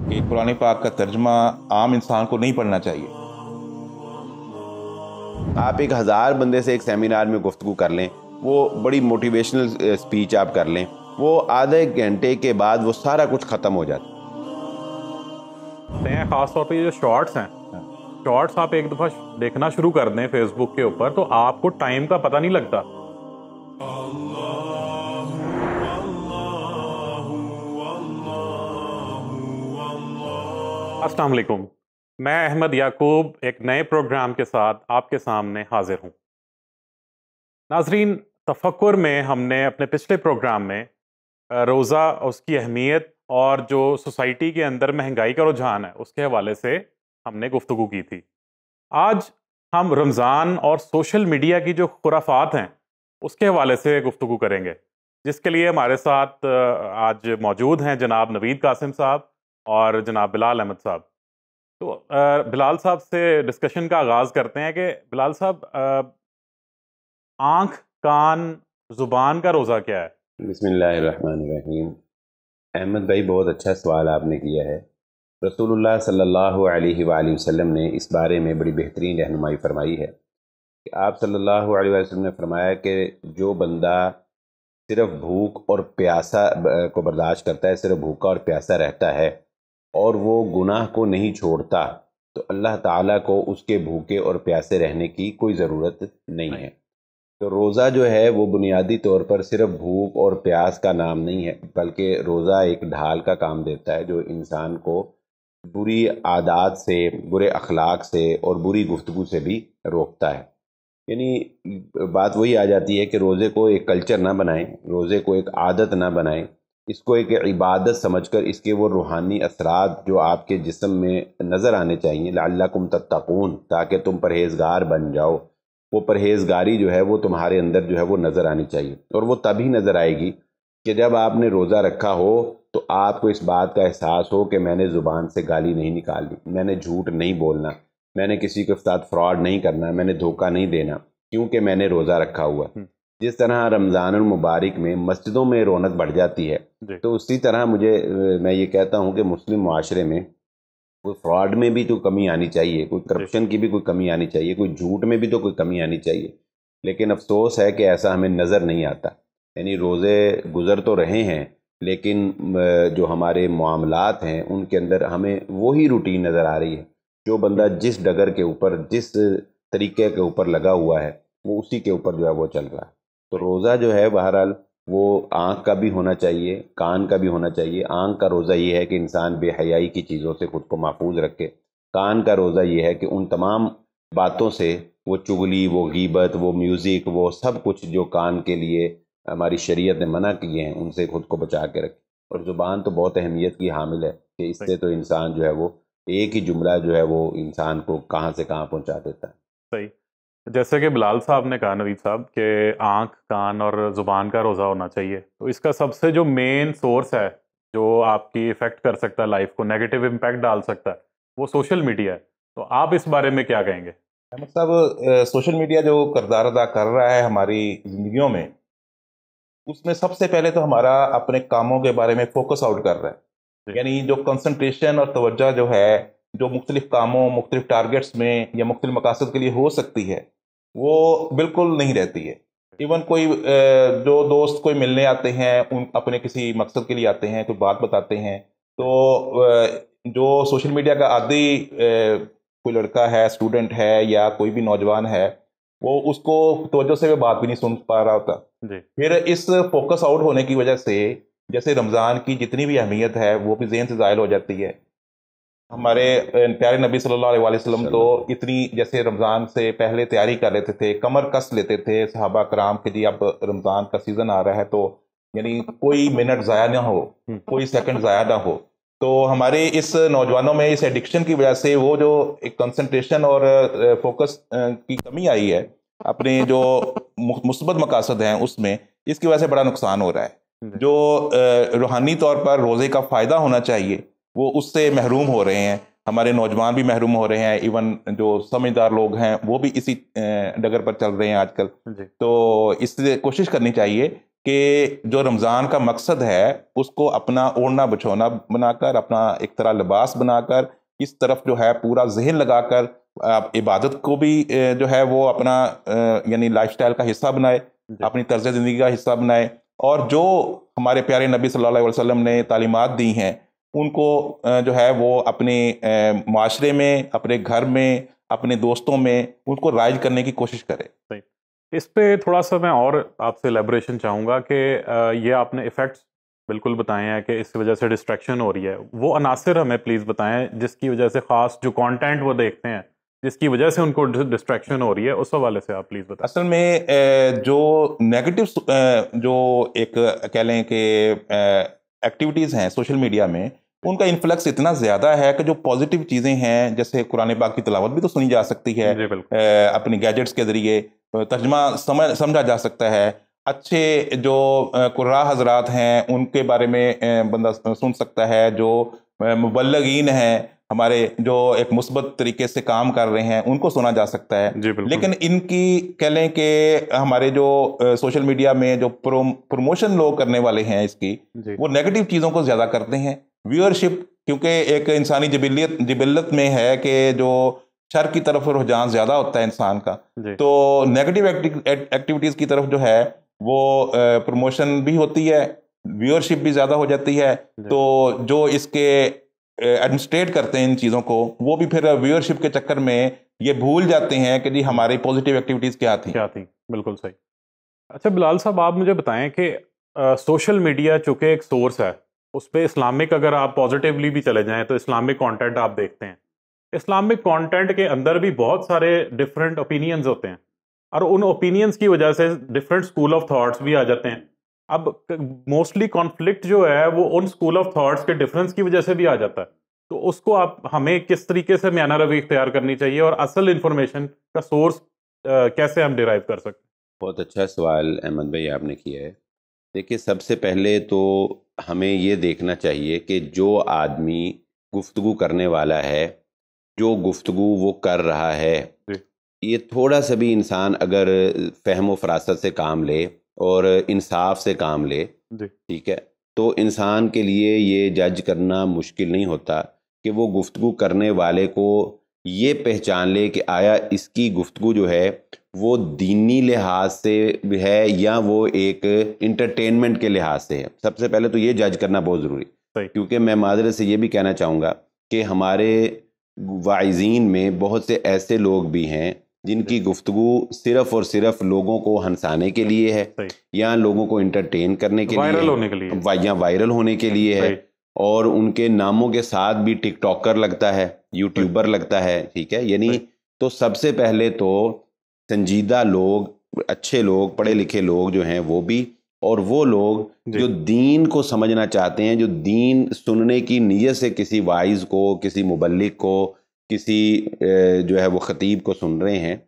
कि पुराने पाक का तर्जमा आम इंसान को नहीं पढ़ना चाहिए आप एक हज़ार बंदे से एक सेमिनार में गुफ्तु कर लें वो बड़ी मोटिवेशनल स्पीच आप कर लें वो आधे घंटे के बाद वो सारा कुछ ख़त्म हो जाता हैं ख़ास तौर पे जो शॉर्ट्स हैं शॉर्ट्स आप एक दफ़ा देखना शुरू कर दें फेसबुक के ऊपर तो आपको टाइम का पता नहीं लगता अस्सलाम वालेकुम मैं अहमद याकूब एक नए प्रोग्राम के साथ आपके सामने हाजिर हूँ नाजरीन तफक्र में हमने अपने पिछले प्रोग्राम में रोज़ा उसकी अहमियत और जो सोसाइटी के अंदर महंगाई का रुझान है उसके हवाले से हमने गुफ्तु की थी आज हम रमज़ान और सोशल मीडिया की जो खुराफात हैं उसके हवाले से गुफ्तु करेंगे जिसके लिए हमारे साथ आज मौजूद हैं जनाब नवीद कासिम साहब और जनाब बिलाल अहमद साहब तो बिलाल साहब से डिस्कशन का आगाज़ करते हैं कि बिलाल साहब आँख कान ज़ुबान का रोज़ा क्या है बिस्मिल्लाहिर्रहमानिर्रहीम अहमद भाई बहुत अच्छा सवाल आपने किया है रसूलुल्लाह सल्लल्लाहु अलैहि वसल्लम ने इस बारे में बड़ी बेहतरीन रहनुमाई फरमाई है कि आप सल्लल्लाहु अलैहि वसल्लम ने फरमाया कि जो बंदा सिर्फ भूख और प्यासा को बर्दाश्त करता है सिर्फ भूखा और प्यासा रहता है और वो गुनाह को नहीं छोड़ता तो अल्लाह ताला को उसके भूखे और प्यासे रहने की कोई ज़रूरत नहीं है तो रोज़ा जो है वो बुनियादी तौर पर सिर्फ भूख और प्यास का नाम नहीं है बल्कि रोज़ा एक ढाल का काम देता है जो इंसान को बुरी आदात से बुरे अखलाक से और बुरी गुफ्तु से भी रोकता है यानी बात वही आ जाती है कि रोज़े को एक कल्चर ना बनाएं रोज़े को एक आदत ना बनाएं इसको एक इबादत समझ कर इसके वो रूहानी असरात जो आपके जिसम में नज़र आने चाहिए लाकुम तत्तकून ताकि तुम परहेजगार बन जाओ वो परहेजगारी जो है वो तुम्हारे अंदर जो है वो नज़र आनी चाहिए और वो तभी नज़र आएगी कि जब आपने रोज़ा रखा हो तो आपको इस बात का एहसास हो कि मैंने ज़ुबान से गाली नहीं निकाली मैंने झूठ नहीं बोलना मैंने किसी के साथ फ्रॉड नहीं करना मैंने धोखा नहीं देना क्योंकि मैंने रोज़ा रखा हुआ है हम्म। जिस तरह रमज़ान मुबारक में मस्जिदों में रौनक बढ़ जाती है तो उसी तरह मुझे मैं ये कहता हूँ कि मुस्लिम माशरे में कोई फ्रॉड में भी तो कमी आनी चाहिए कोई करप्शन की भी कोई कमी आनी चाहिए कोई झूठ में भी तो कोई कमी आनी चाहिए लेकिन अफसोस है कि ऐसा हमें नज़र नहीं आता यानी रोज़े गुज़र तो रहे हैं लेकिन जो हमारे मामलात हैं उनके अंदर हमें वही रूटीन नज़र आ रही है जो बंदा जिस डगर के ऊपर जिस तरीके के ऊपर लगा हुआ है वो उसी के ऊपर जो है वो चल रहा है तो रोज़ा जो है बहरहाल वो आँख का भी होना चाहिए कान का भी होना चाहिए आँख का रोज़ा ये है कि इंसान बेहयाई की चीज़ों से खुद को महफूज रखे कान का रोज़ा ये है कि उन तमाम बातों से वो चुगली वो गीबत वो म्यूज़िक वो सब कुछ जो कान के लिए हमारी शरीयत ने मना किए हैं उनसे खुद को बचा के रखें और ज़ुबान तो बहुत अहमियत की हामिल है कि इससे तो इंसान जो है वो एक ही जुमला जो है वो इंसान को कहाँ से कहाँ पहुँचा देता है सही जैसे कि बिलाल साहब ने कहा नवीद साहब कि आँख कान और ज़ुबान का रोज़ा होना चाहिए तो इसका सबसे जो मेन सोर्स है जो आपकी इफ़ेक्ट कर सकता है लाइफ को नेगेटिव इम्पैक्ट डाल सकता है वो सोशल मीडिया है तो आप इस बारे में क्या कहेंगे अहमद साहब सोशल मीडिया जो करदार अदा कर रहा है हमारी ज़िंदगियों में उसमें सबसे पहले तो हमारा अपने कामों के बारे में फोकस आउट कर रहा है यानी जो कंसंट्रेशन और तवज्जा जो है जो मुख्तलिफ कामों मुख्तलिफ टारगेट्स में या मुख्त मकासद के लिए हो सकती है वो बिल्कुल नहीं रहती है इवन कोई जो दोस्त कोई मिलने आते हैं उन अपने किसी मकसद के लिए आते हैं कोई बात बताते हैं तो जो सोशल मीडिया का आदि कोई लड़का है स्टूडेंट है या कोई भी नौजवान है वो उसको तोजो से वे बात भी नहीं सुन पा रहा होता फिर इस फोकस आउट होने की वजह से जैसे रमज़ान की जितनी भी अहमियत है वो भी जहन से ज़ायल हो जाती है हमारे प्यारे नबी सल्लल्लाहु अलैहि वसल्लम तो इतनी जैसे रमज़ान से पहले तैयारी कर लेते थे कमर कस लेते थे सहाबा कराम के जी अब रमज़ान का सीज़न आ रहा है तो यानी कोई मिनट ज़ाया ना हो हम्म। कोई सेकंड ज़ाया ना हो तो हमारे इस नौजवानों में इस एडिक्शन की वजह से वो जो एक कंसनट्रेशन और फोकस की कमी आई है अपने जो मुस्बत मकासद हैं उसमें इसकी वजह से बड़ा नुकसान हो रहा है हम्म। जो रूहानी तौर पर रोज़े का फ़ायदा होना चाहिए वो उससे महरूम हो रहे हैं हमारे नौजवान भी महरूम हो रहे हैं इवन जो समझदार लोग हैं वो भी इसी डगर पर चल रहे हैं आजकल तो इससे कोशिश करनी चाहिए कि जो रमज़ान का मकसद है उसको अपना ओढ़ना बछोना बनाकर अपना एक तरह लिबास बनाकर इस तरफ जो है पूरा जहन लगाकर आप इबादत को भी जो है वो अपना यानी लाइफस्टाइल का हिस्सा बनाए अपनी तर्ज ज़िंदगी का हिस्सा बनाए और जो हमारे प्यारे नबी सल्लल्लाहु अलैहि वसल्लम ने तालीमत दी हैं उनको जो है वो अपने माशरे में अपने घर में अपने दोस्तों में उनको राइज करने की कोशिश करें इस पे थोड़ा सा मैं और आपसे लेबोरेशन चाहूँगा कि ये आपने इफ़ेक्ट्स बिल्कुल बताए हैं कि इस वजह से डिस्ट्रैक्शन हो रही है वो अनासर हमें प्लीज़ बताएं जिसकी वजह से ख़ास जो कंटेंट वो देखते हैं जिसकी वजह से उनको डिस्ट्रैक्शन हो रही है उस हवाले से आप प्लीज़ बताएं असल में जो नेगेटिव जो एक कह लें कि एक्टिविटीज़ हैं सोशल मीडिया में उनका इन्फ्लक्स इतना ज़्यादा है कि जो पॉजिटिव चीज़ें हैं जैसे कुरान पाक की तलावत भी तो सुनी जा सकती है अपने गैजेट्स के ज़रिए तर्जमा समझ समझा जा सकता है अच्छे जो कुर्रा हजरात हैं उनके बारे में बंदा सुन सकता है जो मुबलगिन हैं हमारे जो एक मुस्बत तरीके से काम कर रहे हैं उनको सुना जा सकता है लेकिन इनकी कह लें कि हमारे जो सोशल मीडिया में जो प्रो, प्रमोशन लोग करने वाले हैं इसकी वो नेगेटिव चीज़ों को ज़्यादा करते हैं व्यूअरशिप क्योंकि एक इंसानी जबिलियत जबिलत में है कि जो शर की तरफ रुझान ज़्यादा होता है इंसान का तो नेगेटिव एक्टिविटीज़ की तरफ जो है वो प्रमोशन भी होती है व्यूअरशिप भी ज़्यादा हो जाती है तो जो इसके एडमिनिस्ट्रेट करते हैं इन चीज़ों को वो भी फिर व्यूअरशिप के चक्कर में ये भूल जाते हैं कि जी हमारी पॉजिटिव एक्टिविटीज़ क्या थी क्या थी बिल्कुल सही अच्छा बिलाल साहब आप मुझे बताएं कि सोशल मीडिया चूँकि एक सोर्स है उस पर इस्लामिक अगर आप पॉजिटिवली भी चले जाएँ तो इस्लामिक कॉन्टेंट आप देखते हैं इस्लामिक कॉन्टेंट के अंदर भी बहुत सारे डिफरेंट ओपिनियंस होते हैं और उन ओपिनियंस की वजह से डिफरेंट स्कूल ऑफ थाट्स भी आ जाते हैं अब मोस्टली कॉन्फ्लिक्ट जो है वो उन स्कूल ऑफ थाट्स के डिफरेंस की वजह से भी आ जाता है तो उसको आप हमें किस तरीके से म्याना रवि इख्तियार करनी चाहिए और असल इन्फॉर्मेशन का सोर्स कैसे हम डिराइव कर सकते हैं बहुत अच्छा सवाल अहमद भाई आपने किया है देखिए सबसे पहले तो हमें ये देखना चाहिए कि जो आदमी गुफ्तगु करने वाला है जो गुफ्तगु वो कर रहा है ये थोड़ा सा भी इंसान अगर फहम व फरासत से काम ले और इंसाफ से काम ले ठीक है तो इंसान के लिए ये जज करना मुश्किल नहीं होता कि वो गुफ्तगु करने वाले को ये पहचान ले कि आया इसकी गुफ्तगु जो है वो दीनी लिहाज से है या वो एक इंटरटेनमेंट के लिहाज से है सबसे पहले तो ये जज करना बहुत ज़रूरी क्योंकि मैं माजरे से ये भी कहना चाहूँगा कि हमारे वाइजीन में बहुत से ऐसे लोग भी हैं जिनकी गुफ्तु सिर्फ और सिर्फ लोगों को हंसाने के लिए है या लोगों को इंटरटेन करने के वायरल होने के लिए वायरल होने के लिए है और उनके नामों के साथ भी टिकटॉकर लगता है यूट्यूबर लगता है ठीक है यानी तो सबसे पहले तो संजीदा लोग अच्छे लोग पढ़े लिखे लोग जो हैं वो भी और वो लोग जो दीन को समझना चाहते हैं जो दीन सुनने की नीयत से किसी वाइज को किसी मुबलिक को किसी जो है वो ख़तीब को सुन रहे हैं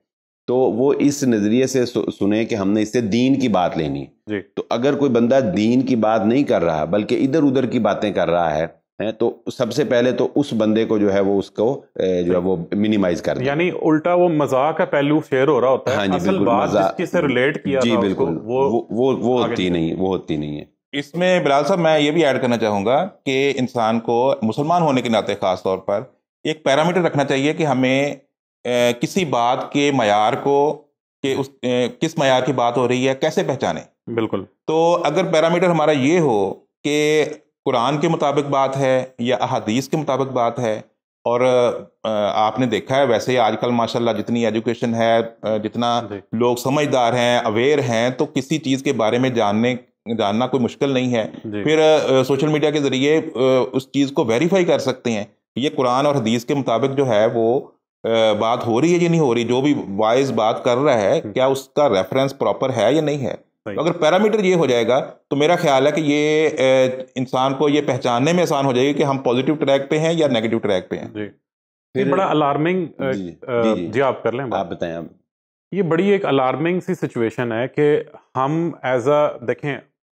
तो वो इस नज़रिए से सुने कि हमने इससे दीन की बात लेनी तो अगर कोई बंदा दीन की बात नहीं कर रहा बल्कि इधर उधर की बातें कर रहा है है तो सबसे पहले तो उस बंदे को जो है वो उसको जो है वो मिनिमाइज कर यानी उल्टा वो मजाक का पहलू शेयर हो रहा होता है हाँ जी असल बात से रिलेट किया जी बिल्कुल वो वो वो होती नहीं वो होती नहीं है इसमें बिलाल साहब मैं ये भी ऐड करना चाहूंगा कि इंसान को मुसलमान होने के नाते ख़ास तौर पर एक पैरामीटर रखना चाहिए कि हमें किसी बात के मैार को कि उस किस मैार की बात हो रही है कैसे पहचाने बिल्कुल तो अगर पैरामीटर हमारा ये हो कि कुरान के मुताबिक बात है या अहदीस के मुताबिक बात है और आपने देखा है वैसे ही आजकल माशाल्लाह जितनी एजुकेशन है जितना लोग समझदार हैं अवेयर हैं तो किसी चीज़ के बारे में जानने जानना कोई मुश्किल नहीं है फिर सोशल मीडिया के ज़रिए उस चीज़ को वेरीफाई कर सकते हैं ये कुरान और हदीस के मुताबिक जो है वो बात हो रही है या नहीं हो रही जो भी वाइज बात कर रहा है हम्म। क्या उसका रेफरेंस प्रॉपर है या नहीं है तो अगर पैरामीटर ये हो जाएगा तो मेरा ख्याल है कि ये इंसान को ये पहचानने में आसान हो जाएगी कि हम पॉजिटिव ट्रैक पे हैं या नेगेटिव ट्रैक पे हैं जी ये बड़ा अलार्मिंग जी, आप कर लें आप बताएं अब ये बड़ी एक अलार्मिंग सी सिचुएशन है कि हम एज अ देखें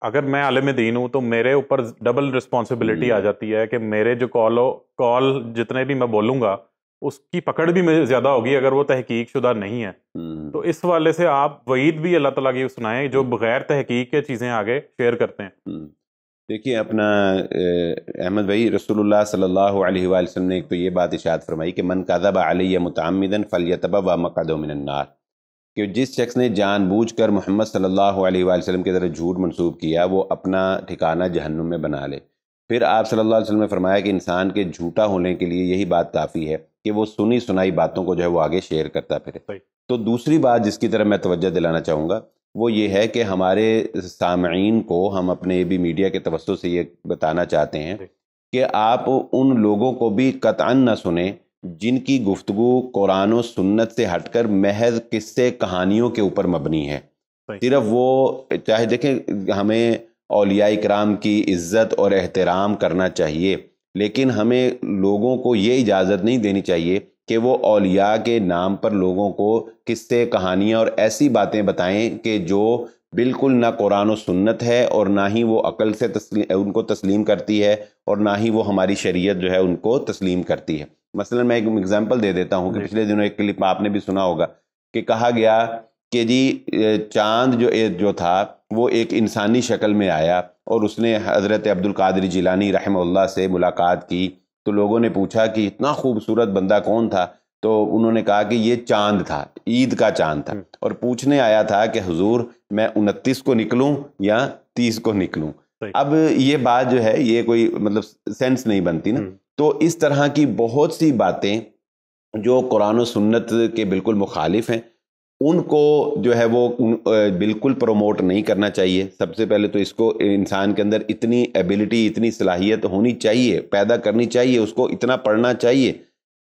अगर मैं आलम दीन हूँ तो मेरे ऊपर डबल रिस्पॉन्सिबिलिटी आ जाती है कि मेरे जो कॉल कॉल जितने भी मैं बोलूँगा उसकी पकड़ भी ज्यादा होगी अगर वो तहकीक शुदा नहीं है हम्म। तो इस वाले से आप वईद भी अल्लाह तला की सुनाएं जो हम्म। बगैर तहकीक के चीज़ें आगे शेयर करते हैं हम्म। देखिए अपना अहमद भाई रसोल्ला सल्लल्लाहु ने एक तो ये बात इशाद फरमाई कि मन कदब आलिया मुतमदन फलियतबा व मकदमिनार कि जिस शख्स ने जानबूझ कर मोहम्मद सल्लल्लाहु के की तरह झूठ मनसूब किया वो अपना ठिकाना जहन्नुम में बना ले फिर आप सल्ला अलैहि ने फरमाया कि इंसान के झूठा होने के लिए यही बात काफ़ी है कि वो सुनी सुनाई बातों को जो है वो आगे शेयर करता फिर तो दूसरी बात जिसकी तरफ मैं तवज्जो दिलाना चाहूँगा वो ये है कि हमारे सामीन को हम अपने भी मीडिया के तवस्त से ये बताना चाहते हैं कि आप उन लोगों को भी कतान ना सुने जिनकी गुफ्तु कुरान और सुन्नत से हटकर महज किस्से कहानियों के ऊपर मबनी है सिर्फ वो चाहे देखें हमें अलिया कराम की इज़्ज़त और एहतराम करना चाहिए लेकिन हमें लोगों को ये इजाज़त नहीं देनी चाहिए कि वो अलिया के नाम पर लोगों को किस्से कहानियाँ और ऐसी बातें बताएं कि जो बिल्कुल ना कुरान सुन्नत है और ना ही वो अकल से तस्ली उनको तस्लीम करती है और ना ही वो हमारी शरीयत जो है उनको तस्लीम करती है मसलन मैं एक एग्ज़ाम्पल दे देता हूँ कि पिछले दिनों एक क्लिप आपने भी सुना होगा कि कहा गया कि जी चांद जो जो था वो एक इंसानी शक्ल में आया और उसने हज़रत अब्दुल कादिर जिलानी रहमल्ला से मुलाकात की तो लोगों ने पूछा कि इतना खूबसूरत बंदा कौन था तो उन्होंने कहा कि ये चांद था ईद का चांद था हम्म। और पूछने आया था कि हजूर मैं उनतीस को निकलूँ या तीस को निकलूँ अब ये बात जो है ये कोई मतलब सेंस नहीं बनती ना हम्म। तो इस तरह की बहुत सी बातें जो कुरान सुन्नत के बिल्कुल मुखालिफ हैं उनको जो है वो बिल्कुल प्रमोट नहीं करना चाहिए सबसे पहले तो इसको इंसान के अंदर इतनी एबिलिटी इतनी सलाहियत होनी चाहिए पैदा करनी चाहिए उसको इतना पढ़ना चाहिए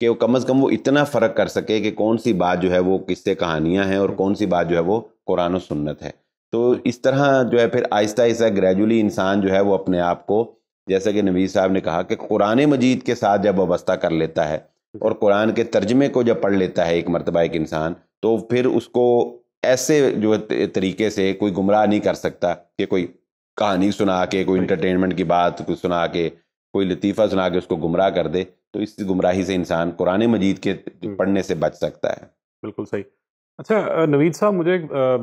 कि वो कम से कम वो इतना फ़र्क कर सके कि कौन सी बात जो है वो किससे कहानियाँ हैं और हम्म। कौन सी बात जो है वो कुरान सुन्नत है तो इस तरह जो है फिर आहिस्ता आहिस्ता ग्रेजुअली इंसान जो है वो अपने आप को जैसा कि नवीद साहब ने कहा कि कुरान मजीद के साथ जब वस्ता कर लेता है हम्म। और कुरान के तर्जमे को जब पढ़ लेता है एक मरतबा एक इंसान तो फिर उसको ऐसे जो तरीके से कोई गुमराह नहीं कर सकता कि कोई कहानी सुना के कोई इंटरटेनमेंट की बात कुछ सुना के कोई लतीफ़ा सुना के उसको गुमराह कर दे तो इस गुमराही से इंसान कुरान मजीद के हम्म। पढ़ने से बच सकता है बिल्कुल सही अच्छा नवीद साहब मुझे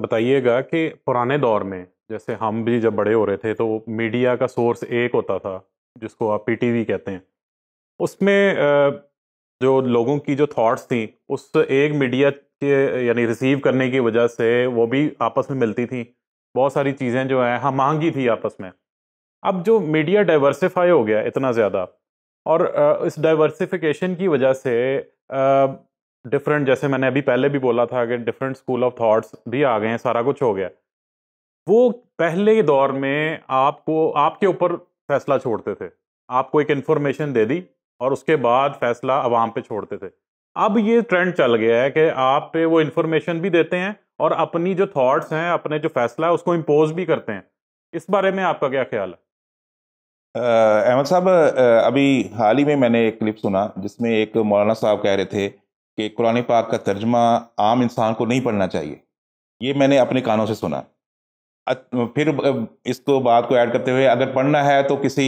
बताइएगा कि पुराने दौर में जैसे हम भी जब बड़े हो रहे थे तो मीडिया का सोर्स एक होता था जिसको आप पीटीवी कहते हैं उसमें जो लोगों की जो थॉट्स थी उस एक मीडिया के यानी रिसीव करने की वजह से वो भी आपस में मिलती थी बहुत सारी चीज़ें जो हैं हम हाँ, महंगी थी आपस में अब जो मीडिया डाइवर्सिफाई हो गया इतना ज़्यादा और इस डाइवर्सिफिकेशन की वजह से डिफरेंट जैसे मैंने अभी पहले भी बोला था कि डिफरेंट स्कूल ऑफ थॉट्स भी आ गए हैं सारा कुछ हो गया वो पहले के दौर में आपको आपके ऊपर फैसला छोड़ते थे आपको एक इन्फॉर्मेशन दे दी और उसके बाद फैसला आवाम पे छोड़ते थे अब ये ट्रेंड चल गया है कि आप पे वो इन्फॉर्मेशन भी देते हैं और अपनी जो थॉट्स हैं अपने जो फैसला है उसको इम्पोज भी करते हैं इस बारे में आपका क्या ख्याल है अहमद साहब अभी हाल ही में मैंने एक क्लिप सुना जिसमें एक मौलाना साहब कह रहे थे कि कुरान पाक का तर्जमा आम इंसान को नहीं पढ़ना चाहिए ये मैंने अपने कानों से सुना फिर इसको बात को ऐड करते हुए अगर पढ़ना है तो किसी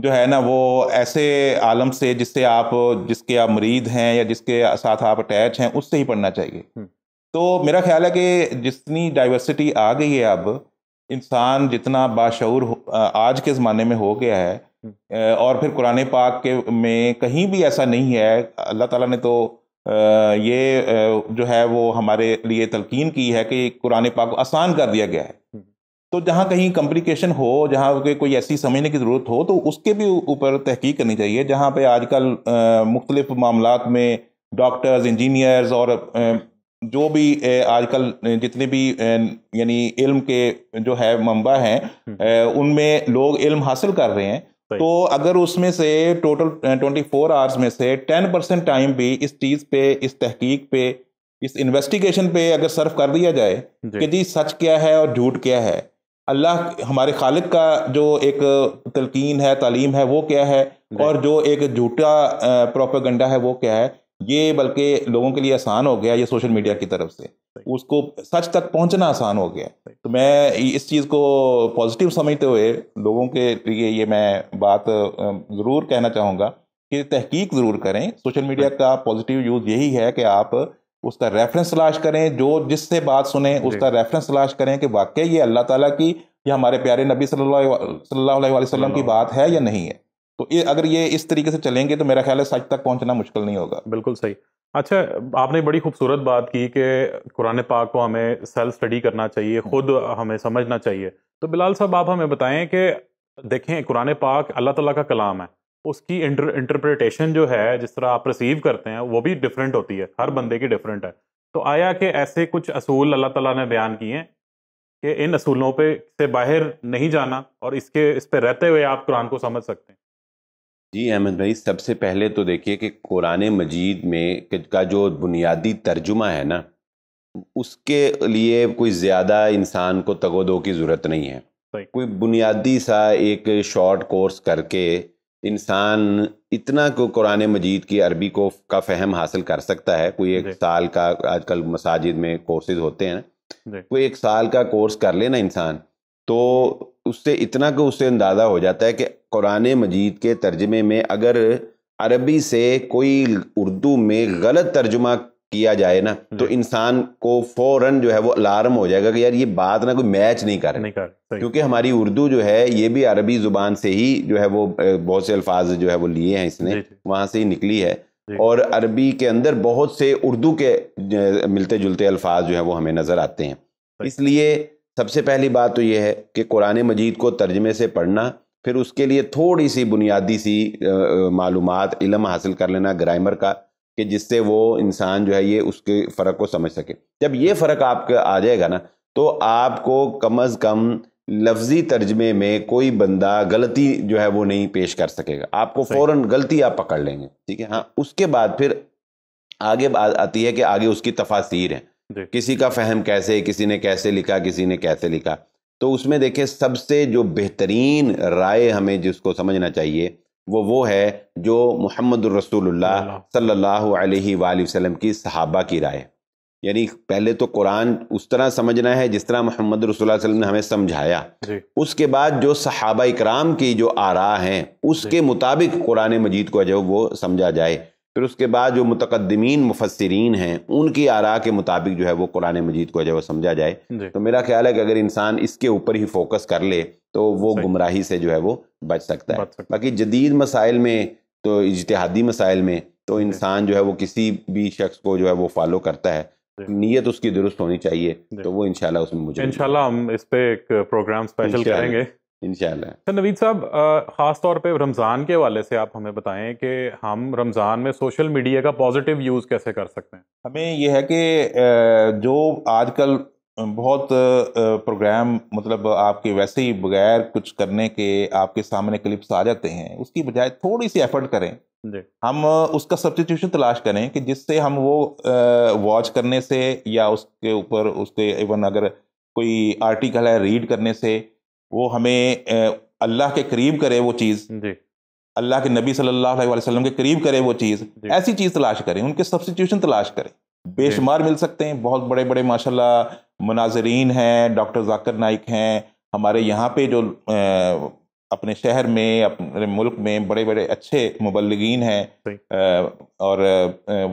जो है ना वो ऐसे आलम से जिससे आप जिसके आप मरीद हैं या जिसके साथ आप अटैच हैं उससे ही पढ़ना चाहिए हम्म। तो मेरा ख्याल है कि जितनी डाइवर्सिटी आ गई है अब इंसान जितना बाशूर आज के ज़माने में हो गया है हम्म। और फिर कुरान पाक के में कहीं भी ऐसा नहीं है अल्लाह ताला ने तो ये जो है वो हमारे लिए तलकीन की है कि कुरान पाक को आसान कर दिया गया है हम्म। तो जहाँ कहीं कम्प्लिकेशन हो जहाँ के कोई ऐसी समझने की ज़रूरत हो तो उसके भी ऊपर तहकीक करनी चाहिए जहाँ पे आजकल मुख्तलिफ मामला में डॉक्टर्स इंजीनियर्स और जो भी आजकल जितने भी यानी इल्म के जो है मंबा हैं हम्म। उनमें लोग इल्म हासिल कर रहे हैं तो अगर उसमें से टोटल ट्वेंटी फोर आवर्स में से टेन परसेंट टाइम भी इस चीज़ पे इस तहकीक पे इस इन्वेस्टिगेशन पे अगर सर्व कर दिया जाए कि जी सच क्या है और झूठ क्या है अल्लाह हमारे खालिद का जो एक तलकिन है तालीम है वो क्या है और जो एक झूठा प्रोपागंडा है वो क्या है ये बल्कि लोगों के लिए आसान हो गया ये सोशल मीडिया की तरफ से उसको सच तक पहुंचना आसान हो गया तो मैं इस चीज़ को पॉजिटिव समझते हुए लोगों के लिए ये मैं बात ज़रूर कहना चाहूँगा कि तहकीक ज़रूर करें सोशल मीडिया का पॉजिटिव यूज़ यही है कि आप उसका रेफरेंस तलाश करें जो जिससे बात सुने उसका रेफरेंस तलाश करें कि वाकई ये अल्लाह ताला की या हमारे प्यारे नबी सल्लल्लाहु अलैहि वसल्लम की बात है या नहीं है तो ये अगर ये इस तरीके से चलेंगे तो मेरा ख्याल है सच तक पहुंचना मुश्किल नहीं होगा बिल्कुल सही अच्छा आपने बड़ी खूबसूरत बात की कि कुरान पाक को हमें सेल्फ स्टडी करना चाहिए हम्म। खुद हमें समझना चाहिए तो बिलाल साहब आप हमें बताएं कि देखें कुरान पाक अल्लाह तला का कलाम है उसकी इंटर इंटरप्रिटेशन जो है जिस तरह आप रिसीव करते हैं वो भी डिफरेंट होती है हर बंदे की डिफरेंट है तो आया कि ऐसे कुछ असूल अल्लाह ताला ने बयान किए हैं कि इन असूलों पे से बाहर नहीं जाना और इसके इस पर रहते हुए आप कुरान को समझ सकते हैं जी अहमद भाई सबसे पहले तो देखिए कि कुरान मजीद में का जो बुनियादी तर्जुमा है ना उसके लिए कोई ज़्यादा इंसान को तगोदो की ज़रूरत नहीं है कोई बुनियादी सा एक शॉर्ट कोर्स करके इंसान इतना को कुरान मजीद की अरबी को का फहम हासिल कर सकता है कोई एक साल का आजकल मसाजिद में कोर्सेज होते हैं कोई एक साल का कोर्स कर लेना इंसान तो उससे इतना को उससे अंदाज़ा हो जाता है कि कुरान मजीद के तर्जमे में अगर अरबी से कोई उर्दू में गलत तर्जुमा किया जाए ना तो इंसान को फौरन जो है वो अलार्म हो जाएगा कि यार ये बात ना कोई मैच नहीं कर रही क्योंकि हमारी उर्दू जो है ये भी अरबी ज़ुबान से ही जो है वो बहुत से अल्फाज जो है वो लिए हैं इसने वहां से ही निकली है और अरबी के अंदर बहुत से उर्दू के मिलते जुलते अल्फाज जो है वो हमें नज़र आते हैं इसलिए सबसे पहली बात तो ये है कि कुरान मजीद को तर्जमे से पढ़ना फिर उसके लिए थोड़ी सी बुनियादी सी मालूम इलम हासिल कर लेना ग्रामर का कि जिससे वो इंसान जो है ये उसके फ़र्क को समझ सके जब ये फ़र्क आपका आ जाएगा ना तो आपको कम अज़ कम लफ्ज़ी तर्जमे में कोई बंदा गलती जो है वो नहीं पेश कर सकेगा आपको फ़ौर गलती आप पकड़ लेंगे ठीक है हाँ उसके बाद फिर आगे आती है कि आगे उसकी तफासिर है किसी का फहम कैसे किसी ने कैसे लिखा किसी ने कैसे लिखा तो उसमें देखें सबसे जो बेहतरीन राय हमें जिसको समझना चाहिए वो वो है जो मोहम्मद रसूलुल्लाह सल्लल्लाहु अलैहि वसल्लम की सहाबा की राय यानी पहले तो कुरान उस तरह समझना है जिस तरह मोहम्मद रसुल्लम ने हमें समझाया उसके बाद जो सहाबा इकराम की जो आरा हैं उसके मुताबिक कुरान मजीद को जो वो समझा जाए फिर उसके बाद जो मुतकदमीन मुफसरीन हैं उनकी आरा के मुताबिक जो है वो कुरान मजीद को जो समझा जाए तो मेरा ख्याल है कि अगर इंसान इसके ऊपर ही फोकस कर ले तो वो गुमराही से जो है वो बच सकता है बाकी जदीद मसाइल में तो इजतहादी मसाइल में तो इंसान जो है वो किसी भी शख्स को जो है वो फॉलो करता है नीयत उसकी दुरुस्त होनी चाहिए तो वो इनशाला उसमें मुझे इनशाला हम इस पर एक प्रोग्राम स्पेशल करेंगे इनशाला अच्छा, सर नवीद साहब ख़ास तौर पे रमज़ान के वाले से आप हमें बताएं कि हम रमज़ान में सोशल मीडिया का पॉजिटिव यूज़ कैसे कर सकते हैं हमें यह है कि जो आजकल बहुत प्रोग्राम मतलब आपके वैसे ही बगैर कुछ करने के आपके सामने क्लिप्स आ जाते हैं उसकी बजाय थोड़ी सी एफर्ट करें हम उसका सब्सटीट्यूशन तलाश करें कि जिससे हम वो वॉच करने से या उसके ऊपर उसके इवन अगर कोई आर्टिकल है रीड करने से वो हमें अल्लाह के करीब करे वो चीज़ अल्लाह के नबी सल्लल्लाहु अलैहि वसल्लम के करीब करे वो चीज़ ऐसी चीज़ तलाश करें उनके सब्सिट्यूशन तलाश करें बेशुमार मिल सकते हैं बहुत बड़े बड़े माशाल्लाह मनाजरीन हैं डॉक्टर जाकर नाइक हैं हमारे यहाँ पे जो अपने शहर में अपने मुल्क में बड़े बड़े अच्छे मुबलगिन हैं और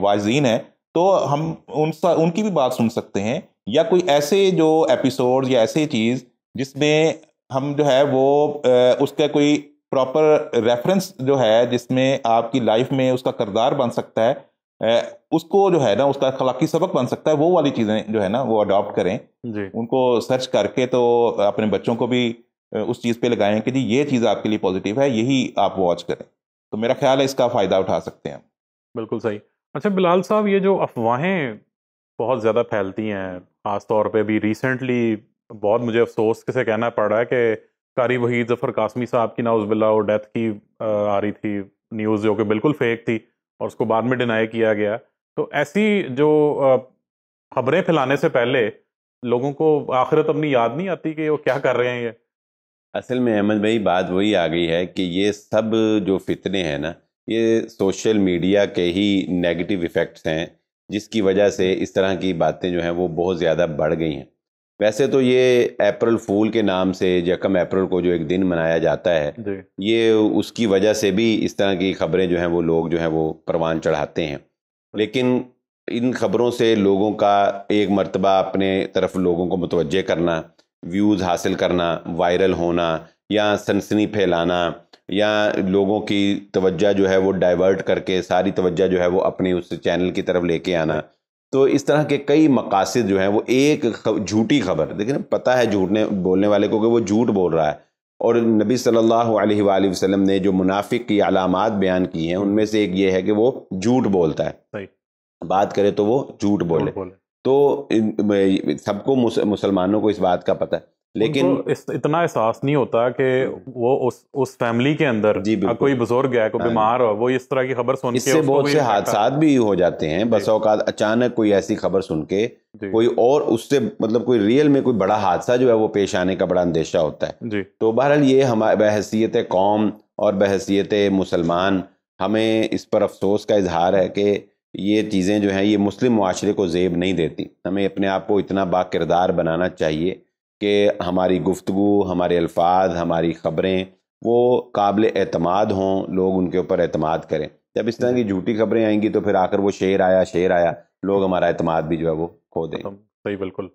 वाजीन हैं तो हम उनसा उनकी भी बात सुन सकते हैं या कोई ऐसे जो एपिसोड या ऐसी चीज़ जिसमें हम जो है वो उसका कोई प्रॉपर रेफरेंस जो है जिसमें आपकी लाइफ में उसका करदार बन सकता है उसको जो है ना उसका अखलाकी सबक बन सकता है वो वाली चीज़ें जो है ना वो अडॉप्ट करें जी। उनको सर्च करके तो अपने बच्चों को भी उस चीज़ पे लगाएं कि जी ये चीज़ आपके लिए पॉजिटिव है यही आप वॉच करें तो मेरा ख्याल है इसका फ़ायदा उठा सकते हैं बिल्कुल सही अच्छा बिलाल साहब ये जो अफवाहें बहुत ज़्यादा फैलती हैं ख़ास तौर पर भी रिसेंटली बहुत मुझे अफसोस से कहना पड़ रहा है कि कारी वहीद जफर कासमी साहब की उजबिल्ला और डेथ की आ रही थी न्यूज़ जो कि बिल्कुल फेक थी और उसको बाद में डिनाई किया गया तो ऐसी जो खबरें फैलाने से पहले लोगों को आखिरत अपनी याद नहीं आती कि वो क्या कर रहे हैं ये असल में अहमद भाई बात वही आ गई है कि ये सब जो फितने हैं ना ये सोशल मीडिया के ही नेगेटिव इफ़ेक्ट्स हैं जिसकी वजह से इस तरह की बातें जो हैं वो बहुत ज़्यादा बढ़ गई हैं वैसे तो ये अप्रैल फूल के नाम से यकम अप्रैल को जो एक दिन मनाया जाता है ये उसकी वजह से भी इस तरह की खबरें जो हैं वो लोग जो हैं वो परवान चढ़ाते हैं लेकिन इन खबरों से लोगों का एक मरतबा अपने तरफ लोगों को मुतवजह करना व्यूज़ हासिल करना वायरल होना या सनसनी फैलाना या लोगों की तवज्जा जो है वो डाइवर्ट करके सारी तवज्जा जो है वो अपने उस चैनल की तरफ लेके आना तो इस तरह के कई मकासद जो हैं वो एक झूठी खबर देखिए ना पता है झूठने बोलने वाले को कि वो झूठ बोल रहा है और नबी सल्लल्लाहु अलैहि वसल्लम ने जो मुनाफिक की अलामत बयान की हैं उनमें से एक ये है कि वो झूठ बोलता है बात करे तो वो झूठ बोले, बोले। तो सबको मुसलमानों को इस बात का पता है लेकिन इतना एहसास नहीं होता कि वो उस उस फैमिली के अंदर जी कोई बुजुर्ग है कोई हाँ। बीमार हो वो इस तरह की खबर सुन इससे बहुत से हादसा भी हो जाते हैं बस औकात अचानक कोई ऐसी खबर सुन के कोई और उससे मतलब कोई रियल में कोई बड़ा हादसा जो है वो पेश आने का बड़ा अंदेशा होता है तो बहरहाल ये हमारे बहसीत कौम और बहसीत मुसलमान हमें इस पर अफसोस का इजहार है कि ये चीज़ें जो हैं ये मुस्लिम माशरे को जेब नहीं देती हमें अपने आप को इतना बा किरदार बनाना चाहिए कि हमारी गुफ्तु हमारे अल्फाज हमारी ख़बरें वो काबिल अतमाद हों लोग उनके ऊपर अतमाद करें जब इस तरह की झूठी खबरें आएंगी तो फिर आकर वो शेर आया शेर आया लोग हमारा अतमाद भी जो है वो खो दें सही बिल्कुल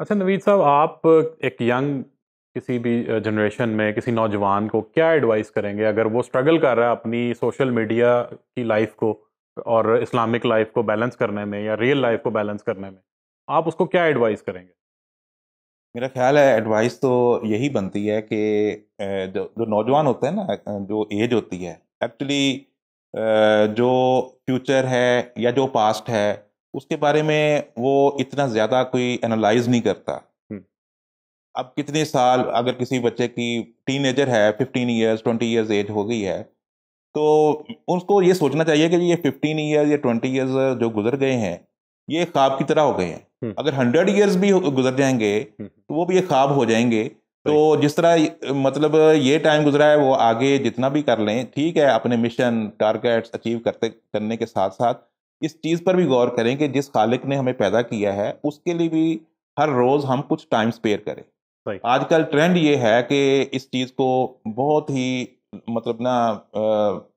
अच्छा नवीद साहब आप एक यंग किसी भी जनरेशन में किसी नौजवान को क्या एडवाइस करेंगे अगर वो स्ट्रगल कर रहा है अपनी सोशल मीडिया की लाइफ को और इस्लामिक लाइफ को बैलेंस करने में या रियल लाइफ को बैलेंस करने में आप उसको क्या एडवाइस करेंगे मेरा ख्याल है एडवाइस तो यही बनती है कि जो जो नौजवान होते हैं ना जो एज होती है एक्चुअली जो फ्यूचर है या जो पास्ट है उसके बारे में वो इतना ज़्यादा कोई एनालाइज नहीं करता अब कितने साल अगर किसी बच्चे की टीन है fifteen years twenty years age हो गई है तो उसको ये सोचना चाहिए कि ये फिफ्टीन ईयर्स या ट्वेंटी ईयर्स जो गुजर गए हैं ये ख्वाब की तरह हो गए हैं हम्म। अगर हंड्रेड ईयर्स भी गुजर जाएंगे हम्म। तो वो भी ये ख्वाब हो जाएंगे तो जिस तरह मतलब ये टाइम गुजरा है वो आगे जितना भी कर लें ठीक है अपने मिशन टारगेट्स अचीव करते करने के साथ साथ इस चीज़ पर भी गौर करें कि जिस खालिक ने हमें पैदा किया है उसके लिए भी हर रोज़ हम कुछ टाइम स्पेयर करें आजकल ट्रेंड ये है कि इस चीज़ को बहुत ही मतलब ना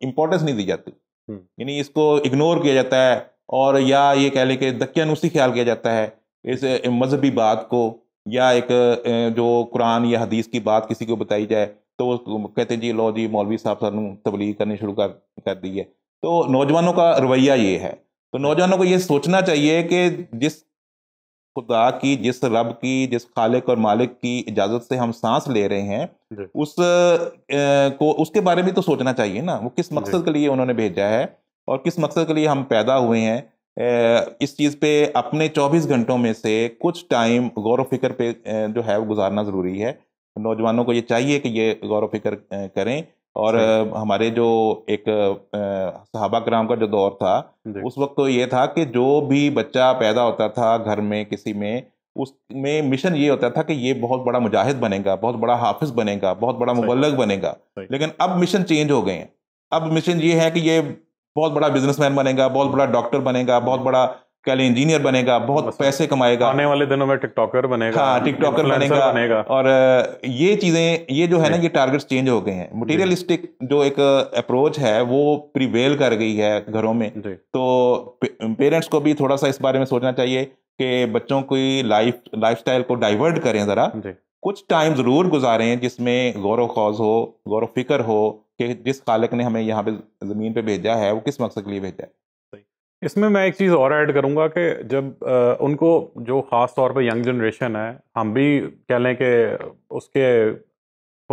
इम्पोर्टेंस नहीं दी जाती हम्म। यानी इसको इग्नोर किया जाता है और या ये कह लें कि दक्यानुसी ख्याल किया जाता है इस मजहबी बात को या एक जो कुरान या हदीस की बात किसी को बताई जाए तो कहते हैं जी लो जी मौलवी साहब सानू तबलीग करनी शुरू कर कर दी है तो नौजवानों का रवैया ये है तो नौजवानों को ये सोचना चाहिए कि जिस खुदा की जिस रब की जिस खालिक और मालिक की इजाज़त से हम सांस ले रहे हैं उस ए, को उसके बारे में तो सोचना चाहिए ना वो किस मकसद के लिए उन्होंने भेजा है और किस मकसद के लिए हम पैदा हुए हैं इस चीज़ पे अपने 24 घंटों में से कुछ टाइम गौर फिक्र पे जो है वो गुजारना ज़रूरी है नौजवानों को ये चाहिए कि ये गौर फिक्र करें और हमारे जो एक सहाबा कराम का जो दौर था उस वक्त तो ये था कि जो भी बच्चा पैदा होता था घर में किसी में उसमें मिशन ये होता था कि ये बहुत बड़ा मुजाहिद बनेगा बहुत बड़ा हाफिज बनेगा बहुत बड़ा मुबलक बनेगा लेकिन अब मिशन चेंज हो गए हैं अब मिशन ये है कि ये बहुत बड़ा बिजनेसमैन बनेगा बहुत बड़ा डॉक्टर बनेगा बहुत बड़ा कहले इंजीनियर बनेगा बहुत पैसे कमाएगा आने वाले दिनों में टिकटॉकर बनेगा हाँ टिकटॉकर बनेगा, बनेगा और ये चीज़ें ये जो है ना ये टारगेट्स चेंज हो गए हैं मटेरियलिस्टिक जो एक अप्रोच है वो प्रिवेल कर गई है घरों में तो पेरेंट्स को भी थोड़ा सा इस बारे में सोचना चाहिए कि बच्चों की लाइफ लाइफस्टाइल को डाइवर्ट करें ज़रा कुछ टाइम ज़रूर गुजारें जिसमें गौरव खौज हो गौरव फिक्र हो कि जिस खालक ने हमें यहाँ पे ज़मीन पे भेजा है वो किस मकसद के लिए भेजा है इसमें मैं एक चीज़ और ऐड करूँगा कि जब आ, उनको जो ख़ास तौर पर यंग जनरेशन है हम भी कह लें कि उसके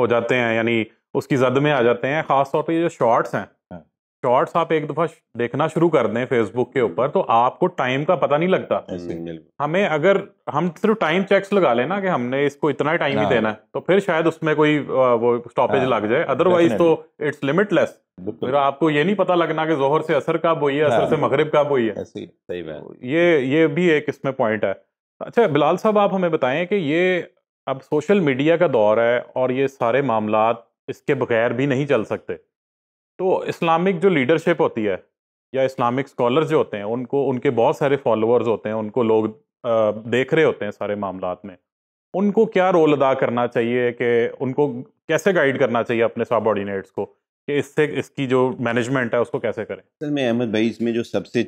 हो जाते हैं यानी उसकी जद में आ जाते हैं ख़ास तौर पर ये जो शॉर्ट्स हैं शॉर्ट्स आप एक दफा देखना शुरू कर दें फेसबुक के ऊपर तो आपको टाइम का पता नहीं लगता हम्म, हमें अगर हम सिर्फ टाइम चेक्स लगा लेना कि हमने इसको इतना टाइम ही हाँ। देना है तो फिर शायद उसमें कोई वो स्टॉपेज हाँ। लग जाए अदरवाइज तो इट्स लिमिटलेस फिर आपको ये नहीं पता लगना कि जोहर से असर कब हुई है असर हाँ। से मगरब कब हुई है तो ये ये भी एक इसमें पॉइंट है अच्छा बिलाल साहब आप हमें बताएं कि ये अब सोशल मीडिया का दौर है और ये सारे मामला इसके बगैर भी नहीं चल सकते तो इस्लामिक जो लीडरशिप होती है या इस्लामिक स्कॉलर जो होते हैं उनको उनके बहुत सारे फॉलोअर्स होते हैं उनको लोग देख रहे होते हैं सारे मामला में उनको क्या रोल अदा करना चाहिए कि उनको कैसे गाइड करना चाहिए अपने ऑर्डिनेट्स को कि इससे इसकी जो मैनेजमेंट है उसको कैसे करें असल में अहमद भाई इसमें जो सबसे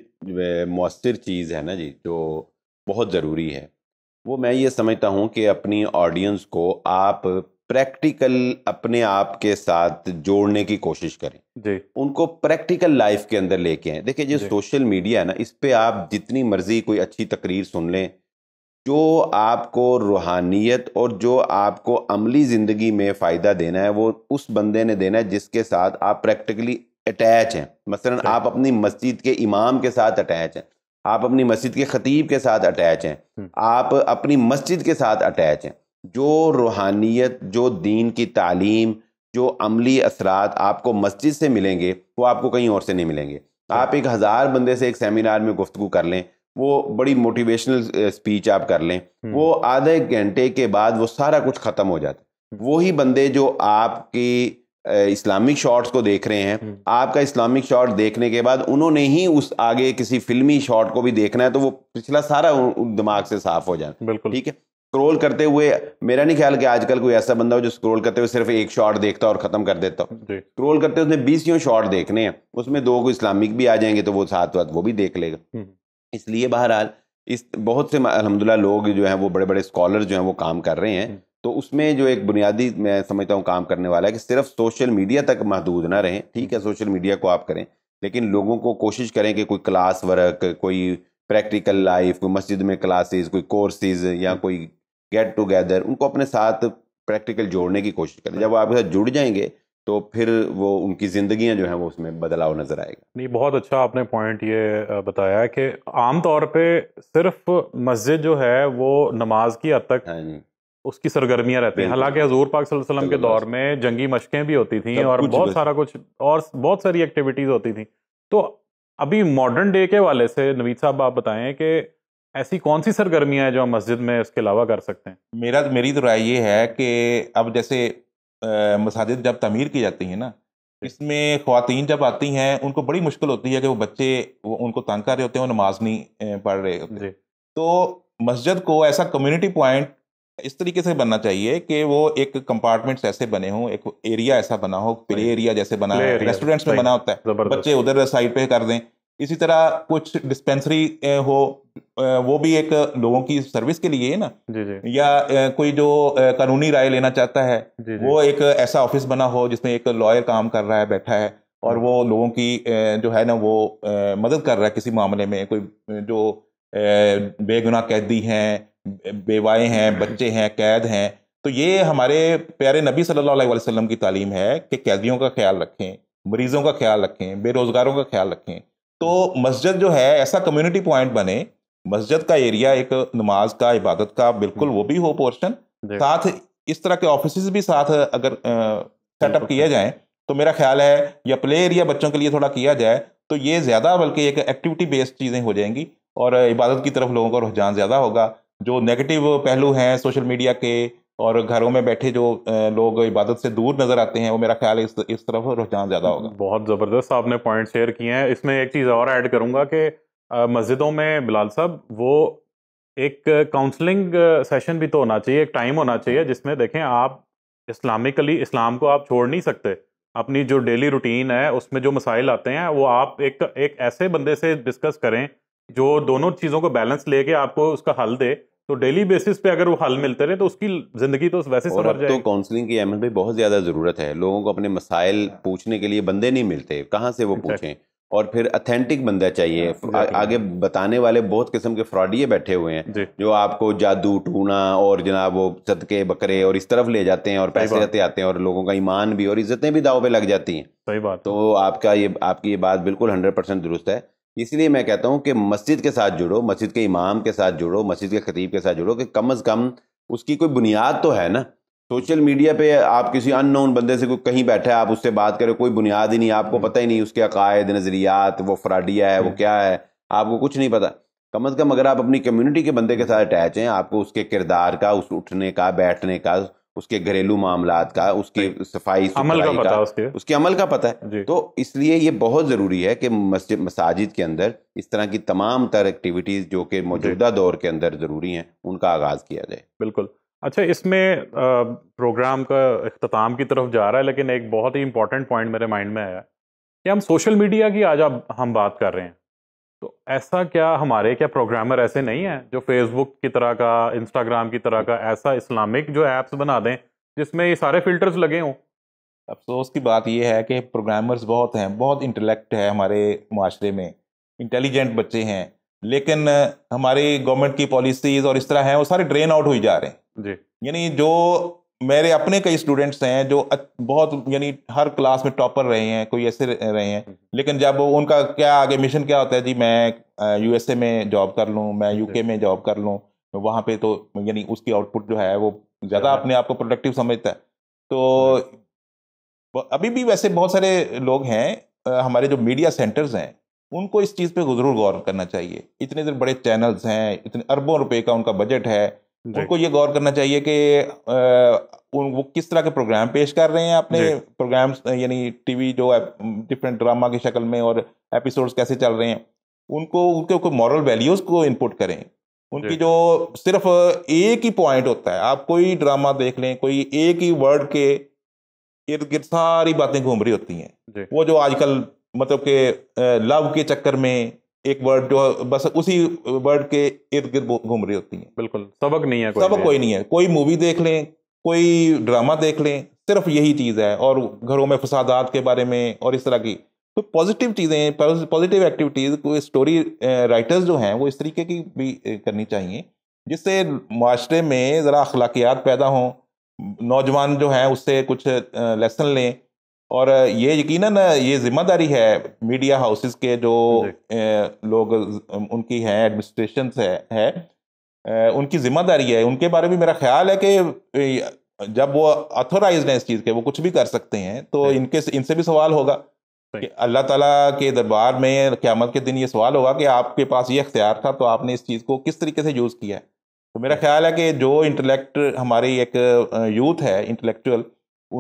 मौसर चीज़ है ना जी जो बहुत ज़रूरी है वो मैं ये समझता हूँ कि अपनी ऑडियंस को आप प्रैक्टिकल अपने आप के साथ जोड़ने की कोशिश करें जी उनको प्रैक्टिकल लाइफ के अंदर लेके आए देखिए जो सोशल मीडिया है ना इस पर आप जितनी मर्जी कोई अच्छी तकरीर सुन लें जो आपको रूहानियत और जो आपको अमली ज़िंदगी में फ़ायदा देना है वो उस बंदे ने देना है जिसके साथ आप प्रैक्टिकली अटैच हैं मसलन आप अपनी मस्जिद के इमाम के साथ अटैच हैं आप अपनी मस्जिद के ख़तीब के साथ अटैच हैं आप अपनी मस्जिद के साथ अटैच हैं जो रूहानियत जो दीन की तालीम जो अमली असरात आपको मस्जिद से मिलेंगे वो आपको कहीं और से नहीं मिलेंगे हाँ। आप एक हज़ार बंदे से एक सेमिनार में गुफ्तु कर लें वो बड़ी मोटिवेशनल स्पीच आप कर लें वो आधे घंटे के बाद वो सारा कुछ ख़त्म हो जाता वही बंदे जो आपकी इस्लामिक शॉट्स को देख रहे हैं आपका इस्लामिक शॉट देखने के बाद उन्होंने ही उस आगे किसी फिल्मी शॉट को भी देखना है तो वो पिछला सारा दिमाग से साफ हो जाए बिल्कुल ठीक है स्क्रॉल करते हुए मेरा नहीं ख्याल कि आजकल कोई ऐसा बंदा हो जो स्क्रॉल करते हुए सिर्फ एक शॉट देखता और ख़त्म कर देता हो स्क्रॉल करते हुए उसने बीस यूँ शॉट देखने हैं उसमें दो को इस्लामिक भी आ जाएंगे तो वो साथ वात वो भी देख लेगा हम्म। इसलिए बहरहाल इस बहुत से अलहमदिल्ला लोग जो हैं वो बड़े बड़े स्कॉलर जो हैं वो काम कर रहे हैं हम्म। तो उसमें जो एक बुनियादी मैं समझता हूँ काम करने वाला है कि सिर्फ सोशल मीडिया तक महदूद ना रहें ठीक है सोशल मीडिया को आप करें लेकिन लोगों को कोशिश करें कि कोई क्लास वर्क कोई प्रैक्टिकल लाइफ कोई मस्जिद में क्लासेस कोई कोर्सेज या कोई गेट टुगेदर उनको अपने साथ प्रैक्टिकल जोड़ने की कोशिश करें जब वो आपके साथ जुड़ जाएंगे तो फिर वो उनकी ज़िंदगियाँ जो हैं वो उसमें बदलाव नज़र आएगा नहीं बहुत अच्छा आपने पॉइंट ये बताया कि आम तौर पे सिर्फ मस्जिद जो है वो नमाज की हद तक हाँ उसकी सरगर्मियाँ रहती हैं हालांकि हजूर पाक वसल्लम के दौर में जंगी मशकें भी होती थी और बहुत सारा कुछ और बहुत सारी एक्टिविटीज़ होती थी तो अभी मॉडर्न डे के वाले से नवीद साहब आप बताएं कि ऐसी कौन सी सरगर्मियां हैं जो हम मस्जिद में इसके अलावा कर सकते हैं मेरा मेरी तो राय ये है कि अब जैसे मसाजिद जब तमीर की जाती है ना इसमें खुवान जब आती हैं उनको बड़ी मुश्किल होती है कि वो बच्चे वो उनको तंग कर रहे होते हैं वो नमाज नहीं पढ़ रहे होते तो मस्जिद को ऐसा कम्युनिटी पॉइंट इस तरीके से बनना चाहिए कि वो एक कंपार्टमेंट्स ऐसे बने हों एक एरिया ऐसा बना हो प्ले एरिया जैसे बना रेस्टोरेंट्स में बना होता है बच्चे उधर साइड पे कर दें इसी तरह कुछ डिस्पेंसरी हो वो भी एक लोगों की सर्विस के लिए है ना जी जी। या कोई जो कानूनी राय लेना चाहता है जी जी। वो एक ऐसा ऑफिस बना हो जिसमें एक लॉयर काम कर रहा है बैठा है और वो लोगों की जो है ना वो मदद कर रहा है किसी मामले में कोई जो बेगुनाह कैदी हैं बेवाएँ हैं बच्चे हैं कैद हैं तो ये हमारे प्यारे नबी सल्लल्लाहु अलैहि वसल्लम की तालीम है कि कैदियों का ख्याल रखें मरीजों का ख्याल रखें बेरोज़गारों का ख्याल रखें तो मस्जिद जो है ऐसा कम्युनिटी पॉइंट बने मस्जिद का एरिया एक नमाज का इबादत का बिल्कुल हम्म। वो भी हो पोर्शन साथ इस तरह के ऑफिस भी साथ अगर सेटअप किए जाएं तो मेरा ख्याल है या प्ले एरिया बच्चों के लिए थोड़ा किया जाए तो ये ज़्यादा बल्कि एक एक्टिविटी बेस्ड चीज़ें हो जाएंगी और इबादत की तरफ लोगों का रुझान ज़्यादा होगा जो नेगेटिव पहलू हैं सोशल मीडिया के और घरों में बैठे जो लोग इबादत से दूर नजर आते हैं वो मेरा ख्याल इस इस तरफ रुझान ज़्यादा होगा बहुत ज़बरदस्त आपने पॉइंट शेयर किए हैं इसमें एक चीज़ और ऐड करूँगा कि मस्जिदों में बिलाल साहब वो एक काउंसलिंग सेशन भी तो होना चाहिए एक टाइम होना चाहिए जिसमें देखें आप इस्लामिकली इस्लाम को आप छोड़ नहीं सकते अपनी जो डेली रूटीन है उसमें जो मसाइल आते हैं वो आप एक एक ऐसे बंदे से डिस्कस करें जो दोनों चीज़ों को बैलेंस लेके आपको उसका हल दे तो डेली बेसिस पे अगर वो हल मिलते रहे तो उसकी जिंदगी तो वैसे और अब तो काउंसलिंग की अहमद भी बहुत ज्यादा जरूरत है लोगों को अपने मसाइल हाँ। पूछने के लिए बंदे नहीं मिलते कहाँ से वो पूछें और फिर अथेंटिक बंदा चाहिए आगे बताने वाले बहुत किस्म के फ्रॉडिये बैठे हुए हैं जो आपको जादू टूना और जनाब वो सदके बकरे और इस तरफ ले जाते हैं और पैसे लेते आते हैं और लोगों का ईमान भी और इज्जतें भी दाव पे लग जाती हैं सही बात तो आपका ये आपकी ये बात बिल्कुल हंड्रेड परसेंट दुरुस्त है इसलिए मैं कहता हूँ कि मस्जिद के साथ जुड़ो मस्जिद के इमाम के साथ जुड़ो मस्जिद के खतीब के साथ जुड़ो कि कम अज़ कम उसकी कोई बुनियाद तो है ना सोशल मीडिया पे आप किसी अननोन बंदे से कोई कहीं बैठा है आप उससे बात करें कोई बुनियाद ही नहीं आपको पता ही नहीं उसके अकायद नज़रियात वो फ्राडिया है वो हम्म। क्या है आपको कुछ नहीं पता कम अज़ कम अगर आप अपनी कम्यूनिटी के बंदे के साथ अटैच हैं आपको उसके किरदार का उस उठने का बैठने का उसके घरेलू मामला का उसकी सफाई अमल का, पता उसके उसके अमल का पता है तो इसलिए ये बहुत ज़रूरी है कि मस्जिद मसाजिद के अंदर इस तरह की तमाम तर एक्टिविटीज़ जो कि मौजूदा दौर के अंदर ज़रूरी हैं उनका आगाज़ किया जाए बिल्कुल अच्छा इसमें प्रोग्राम का अख्ताम की तरफ जा रहा है लेकिन एक बहुत ही इंपॉर्टेंट पॉइंट मेरे माइंड में आया कि हम सोशल मीडिया की आज हम बात कर रहे हैं तो ऐसा क्या हमारे क्या प्रोग्रामर ऐसे नहीं हैं जो फेसबुक की तरह का इंस्टाग्राम की तरह का ऐसा इस्लामिक जो ऐप्स बना दें जिसमें ये सारे फिल्टर्स लगे हों अफसोस की बात यह है कि प्रोग्रामर्स बहुत हैं बहुत इंटेलेक्ट है हमारे माशरे में इंटेलिजेंट बच्चे हैं लेकिन हमारी गवर्नमेंट की पॉलिसीज और इस तरह हैं वो सारे ड्रेन आउट हुई जा रहे हैं जी यानी जो मेरे अपने कई स्टूडेंट्स हैं जो बहुत यानी हर क्लास में टॉपर रहे हैं कोई ऐसे रहे हैं हम्म। लेकिन जब उनका क्या आगे मिशन क्या होता है जी मैं यूएसए में जॉब कर लूँ मैं यूके में जॉब कर लूँ वहाँ पे तो यानी उसकी आउटपुट जो है वो ज़्यादा अपने आप को प्रोडक्टिव समझता है तो अभी भी वैसे बहुत सारे लोग हैं हमारे जो मीडिया सेंटर्स हैं उनको इस चीज़ पर ज़रूर गौर करना चाहिए इतने इतने बड़े चैनल्स हैं इतने अरबों रुपए का उनका बजट है उनको ये गौर करना चाहिए कि वो किस तरह के प्रोग्राम पेश कर रहे हैं अपने प्रोग्राम्स यानी टीवी जो डिफरेंट ड्रामा की शक्ल में और एपिसोड्स कैसे चल रहे हैं उनको उनके कोई मॉरल वैल्यूज़ को इनपुट करें उनकी जो सिर्फ एक ही पॉइंट होता है आप कोई ड्रामा देख लें कोई एक ही वर्ड के इर्द गिर्द सारी बातें घूम रही होती हैं वो जो आजकल मतलब के लव के चक्कर में एक वर्ड जो बस उसी वर्ड के इर्द गिर्द घूम रही होती है बिल्कुल सबक नहीं है कोई सबक कोई नहीं है कोई मूवी देख लें कोई ड्रामा देख लें सिर्फ यही चीज़ है और घरों में फसादात के बारे में और इस तरह की तो कोई पॉजिटिव चीज़ें पॉजिटिव एक्टिविटीज़ कोई स्टोरी राइटर्स जो हैं वो इस तरीके की भी करनी चाहिए जिससे माशरे में ज़रा अखलाकियात पैदा हों नौजवान जो हैं उससे कुछ लेसन लें और ये यकीनन ये जिम्मेदारी है मीडिया हाउसेस के जो लोग उनकी हैं एडमिनिस्ट्रेशन है, है उनकी जिम्मेदारी है उनके बारे में मेरा ख्याल है कि जब वो अथोराइज हैं इस चीज़ के वो कुछ भी कर सकते हैं तो इनके इनसे भी सवाल होगा कि अल्लाह ताला के दरबार में क़्यामत के दिन ये सवाल होगा कि आपके पास ये अख्तियार था तो आपने इस चीज़ को किस तरीके से यूज़ किया है तो मेरा ख्याल है कि जो इंटेलेक्ट हमारी एक यूथ है इंटेलेक्चुअल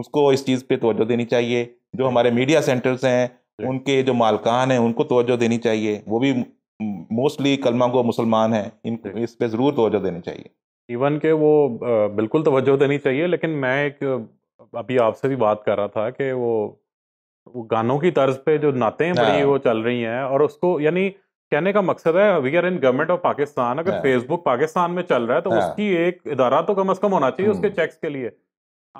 उसको इस चीज़ पे तोजो देनी चाहिए जो हमारे मीडिया सेंटर्स हैं उनके जो मालकान हैं उनको तोज्जो देनी चाहिए वो भी मोस्टली कलमा को मुसलमान हैं इन इस पर ज़रूर तोजो देनी चाहिए इवन के वो बिल्कुल तोज्जो देनी चाहिए लेकिन मैं एक अभी आपसे भी बात कर रहा था कि वो वो गानों की तर्ज पे जो हैं बड़ी हाँ। वो चल रही हैं और उसको यानी कहने का मकसद है we are in government of Pakistan अगर फेसबुक हाँ। पाकिस्तान में चल रहा है तो हाँ। उसकी एक इदारा तो कम अज कम होना चाहिए हम्म। उसके चेक्स के लिए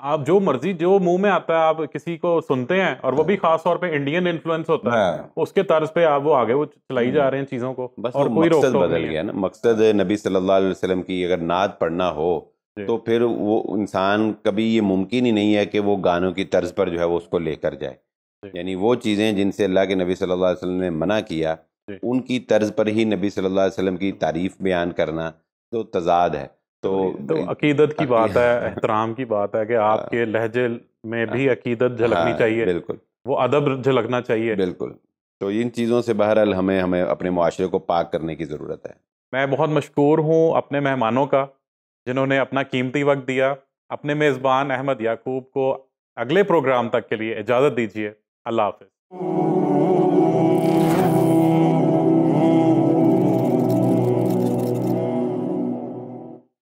आप जो मर्जी जो मुंह में आता है आप किसी को सुनते हैं और वो भी हाँ। खास तौर पे इंडियन इन्फ्लुएंस होता है हाँ। उसके तर्ज पे आप वो आगे वो चलाई जा हाँ। रहे हैं चीजों को बस और कोई मकसद बदल गया ना मकसद नबी सल्लल्लाहु अलैहि वसल्लम की अगर नाद पढ़ना हो तो फिर वो इंसान कभी ये मुमकिन ही नहीं है कि वो गानों की तर्ज पर जो है वो उसको लेकर जाए यानी वो चीज़ें जिनसे अल्लाह के नबी सल्लल्लाहु अलैहि वसल्लम ने मना किया उनकी तर्ज पर ही नबी सल्लल्लाहु अलैहि वसल्लम की तारीफ़ बयान करना तो तजाद है तो तो, तो अकीदत की बात है एहतराम की बात है कि हाँ। आपके लहजे में भी हाँ। अकीदत झलकनी हाँ, चाहिए बिल्कुल वो अदब झलकना चाहिए बिल्कुल तो इन चीज़ों से बहरहाल हमें हमें अपने माशरे को पाक करने की ज़रूरत है मैं बहुत मशहूर हूँ अपने मेहमानों का जिन्होंने अपना कीमती वक्त दिया अपने मेज़बान अहमद याकूब को अगले प्रोग्राम तक के लिए इजाज़त दीजिए अल्लाह हाफ